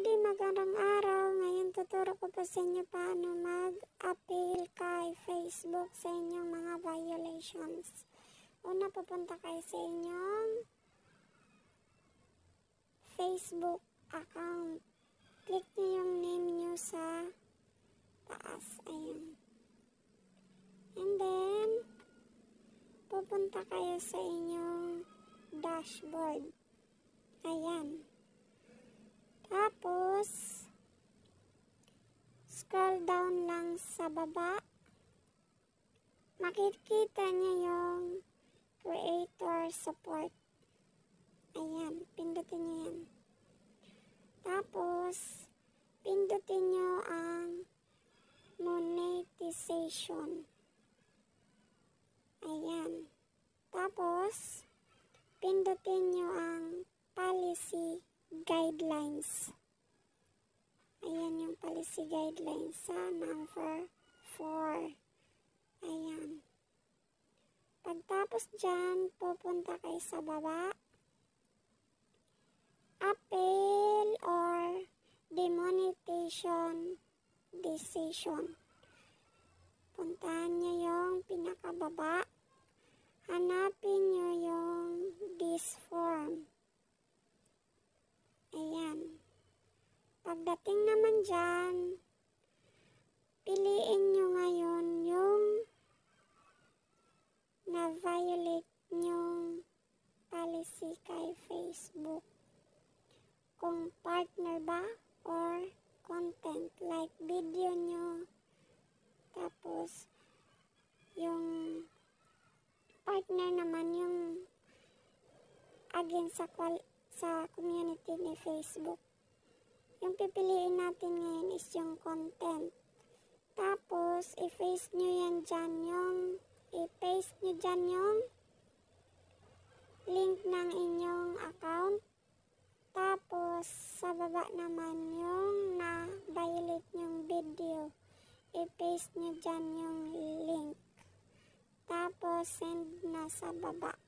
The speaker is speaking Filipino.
Saturday magandang araw. Ngayon tuturo ko po sa inyo paano mag-appeal kay Facebook sa inyong mga violations. Una pupunta kayo sa inyong Facebook account. Click nyo yung name nyo sa taas. Ayan. And then, pupunta kayo sa inyong dashboard. Ayan. Ayan tapos, scroll down lang sa baba. Makikita niya yung creator support. Ayan, pindutin niyo yan. Tapos, pindutin niyo ang monetization. Ayan. Tapos, pindutin niyo ang policy guidelines. Ayan yung policy guidelines sa number 4. Ayan. Pagtapos dyan, pupunta kayo sa baba. Appeal or demonetization decision. Puntahan nyo yung pinakababa. Hanapin nyo yung Pagdating naman dyan, piliin nyo ngayon yung na-violate nyo policy kay Facebook. Kung partner ba or content like video nyo tapos yung partner naman yung again sa, sa community ni Facebook yung pipiliin natin ngayon is yung content. Tapos, i-paste nyo yan dyan yung, i-paste nyo dyan yung link ng inyong account. Tapos, sa baba naman yung na-violate yung video. I-paste nyo dyan yung link. Tapos, send na sa baba.